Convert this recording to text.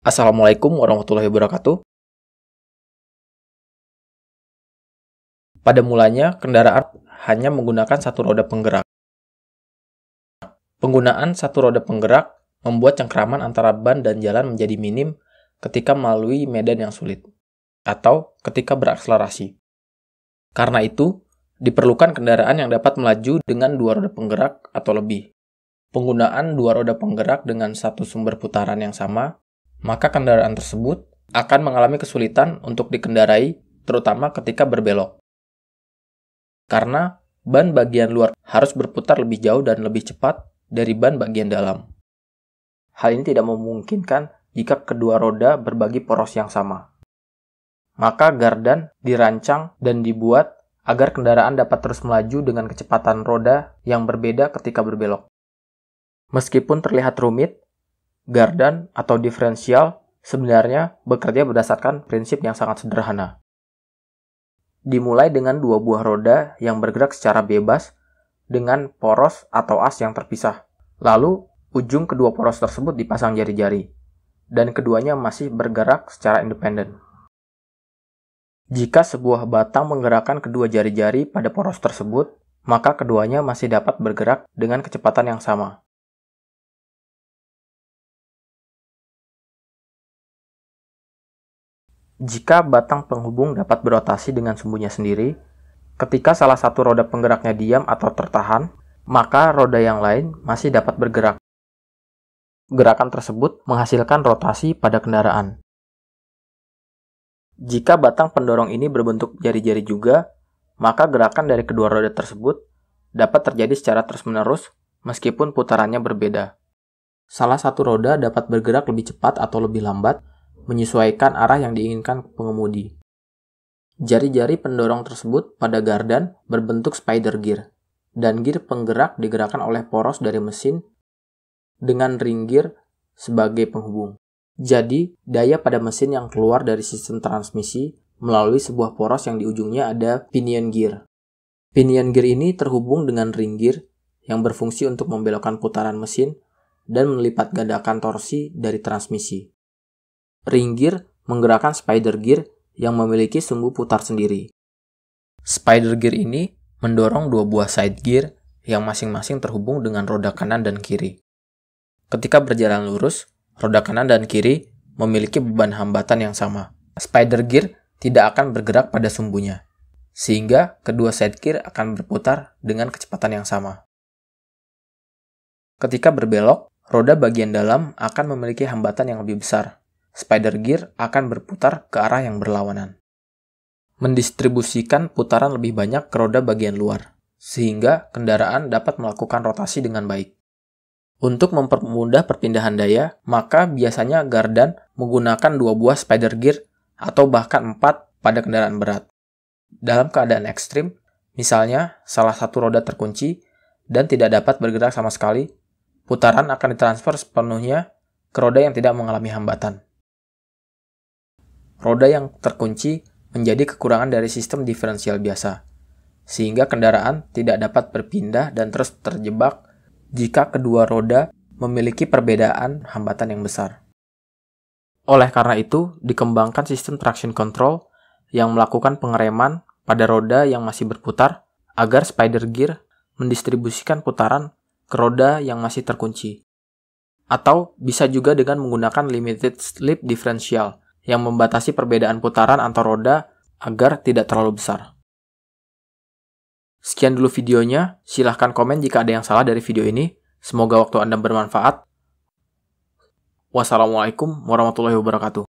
Assalamualaikum warahmatullahi wabarakatuh. Pada mulanya, kendaraan hanya menggunakan satu roda penggerak. Penggunaan satu roda penggerak membuat cengkraman antara ban dan jalan menjadi minim ketika melalui medan yang sulit atau ketika berakselerasi. Karena itu, diperlukan kendaraan yang dapat melaju dengan dua roda penggerak atau lebih. Penggunaan dua roda penggerak dengan satu sumber putaran yang sama maka kendaraan tersebut akan mengalami kesulitan untuk dikendarai, terutama ketika berbelok. Karena ban bagian luar harus berputar lebih jauh dan lebih cepat dari ban bagian dalam. Hal ini tidak memungkinkan jika kedua roda berbagi poros yang sama. Maka gardan dirancang dan dibuat agar kendaraan dapat terus melaju dengan kecepatan roda yang berbeda ketika berbelok. Meskipun terlihat rumit, gardan, atau diferensial sebenarnya bekerja berdasarkan prinsip yang sangat sederhana. Dimulai dengan dua buah roda yang bergerak secara bebas dengan poros atau as yang terpisah. Lalu, ujung kedua poros tersebut dipasang jari-jari, dan keduanya masih bergerak secara independen. Jika sebuah batang menggerakkan kedua jari-jari pada poros tersebut, maka keduanya masih dapat bergerak dengan kecepatan yang sama. Jika batang penghubung dapat berotasi dengan sumbunya sendiri, ketika salah satu roda penggeraknya diam atau tertahan, maka roda yang lain masih dapat bergerak. Gerakan tersebut menghasilkan rotasi pada kendaraan. Jika batang pendorong ini berbentuk jari-jari juga, maka gerakan dari kedua roda tersebut dapat terjadi secara terus-menerus meskipun putarannya berbeda. Salah satu roda dapat bergerak lebih cepat atau lebih lambat, menyesuaikan arah yang diinginkan pengemudi. Jari-jari pendorong tersebut pada gardan berbentuk spider gear, dan gear penggerak digerakkan oleh poros dari mesin dengan ring gear sebagai penghubung. Jadi, daya pada mesin yang keluar dari sistem transmisi melalui sebuah poros yang di ujungnya ada pinion gear. Pinion gear ini terhubung dengan ring gear yang berfungsi untuk membelokkan putaran mesin dan melipat gandakan torsi dari transmisi. Ring gear menggerakkan spider gear yang memiliki sumbu putar sendiri. Spider gear ini mendorong dua buah side gear yang masing-masing terhubung dengan roda kanan dan kiri. Ketika berjalan lurus, roda kanan dan kiri memiliki beban hambatan yang sama. Spider gear tidak akan bergerak pada sumbunya, sehingga kedua side gear akan berputar dengan kecepatan yang sama. Ketika berbelok, roda bagian dalam akan memiliki hambatan yang lebih besar, spider gear akan berputar ke arah yang berlawanan. Mendistribusikan putaran lebih banyak ke roda bagian luar, sehingga kendaraan dapat melakukan rotasi dengan baik. Untuk mempermudah perpindahan daya, maka biasanya gardan menggunakan dua buah spider gear atau bahkan empat pada kendaraan berat. Dalam keadaan ekstrim, misalnya salah satu roda terkunci dan tidak dapat bergerak sama sekali, putaran akan ditransfer sepenuhnya ke roda yang tidak mengalami hambatan roda yang terkunci menjadi kekurangan dari sistem diferensial biasa, sehingga kendaraan tidak dapat berpindah dan terus terjebak jika kedua roda memiliki perbedaan hambatan yang besar. Oleh karena itu, dikembangkan sistem traction control yang melakukan pengereman pada roda yang masih berputar agar spider gear mendistribusikan putaran ke roda yang masih terkunci. Atau bisa juga dengan menggunakan limited slip differential yang membatasi perbedaan putaran antar roda agar tidak terlalu besar. Sekian dulu videonya, silahkan komen jika ada yang salah dari video ini. Semoga waktu Anda bermanfaat. Wassalamualaikum warahmatullahi wabarakatuh.